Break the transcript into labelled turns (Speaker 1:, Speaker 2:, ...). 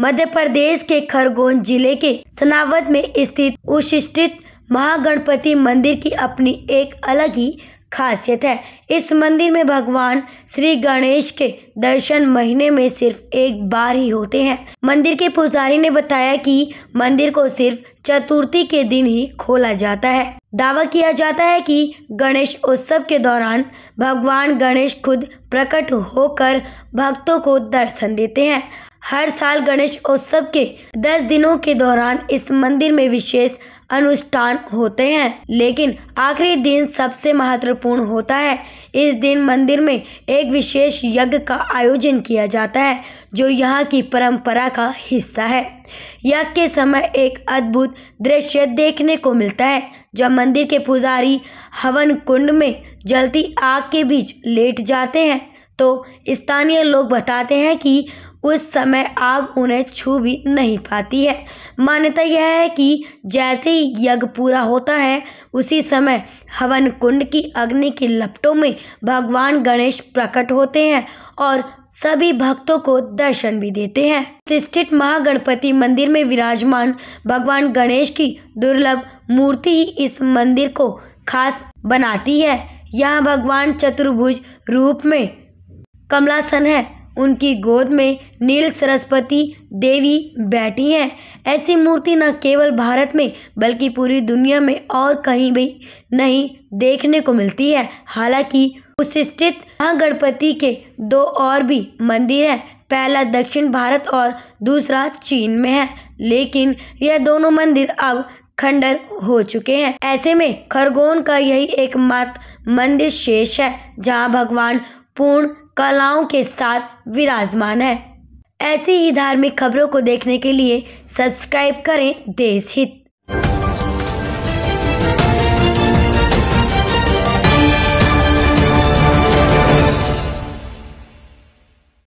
Speaker 1: मध्य प्रदेश के खरगोन जिले के सनावत में स्थित उशिष्ट महागणपति मंदिर की अपनी एक अलग ही खासियत है इस मंदिर में भगवान श्री गणेश के दर्शन महीने में सिर्फ एक बार ही होते हैं मंदिर के पुजारी ने बताया कि मंदिर को सिर्फ चतुर्थी के दिन ही खोला जाता है दावा किया जाता है कि गणेश उत्सव के दौरान भगवान गणेश खुद प्रकट होकर भक्तों को दर्शन देते हैं हर साल गणेश उत्सव के दस दिनों के दौरान इस मंदिर में विशेष अनुष्ठान होते हैं लेकिन आखिरी दिन सबसे महत्वपूर्ण होता है इस दिन मंदिर में एक विशेष यज्ञ का आयोजन किया जाता है जो यहाँ की परंपरा का हिस्सा है यज्ञ के समय एक अद्भुत दृश्य देखने को मिलता है जब मंदिर के पुजारी हवन कुंड में जलती आग के बीच लेट जाते हैं तो स्थानीय लोग बताते हैं कि उस समय आग उन्हें छू भी नहीं पाती है मान्यता यह है कि जैसे ही यज्ञ पूरा होता है उसी समय हवन कुंड की अग्नि के लपटों में भगवान गणेश प्रकट होते हैं और सभी भक्तों को दर्शन भी देते हैं प्रतिष्ठित महागणपति मंदिर में विराजमान भगवान गणेश की दुर्लभ मूर्ति ही इस मंदिर को खास बनाती है यहाँ भगवान चतुर्भुज रूप में कमलासन है उनकी गोद में नील सरस्वती देवी बैठी हैं ऐसी मूर्ति न केवल भारत में बल्कि पूरी दुनिया में और कहीं भी नहीं देखने को मिलती है हालांकि उस स्थित गणपति के दो और भी मंदिर हैं पहला दक्षिण भारत और दूसरा चीन में है लेकिन यह दोनों मंदिर अब खंडर हो चुके हैं ऐसे में खरगोन का यही एकमात्र मंदिर शेष है जहां भगवान पूर्ण कलाओं के साथ विराजमान है ऐसी ही धार्मिक खबरों को देखने के लिए सब्सक्राइब करें देश हित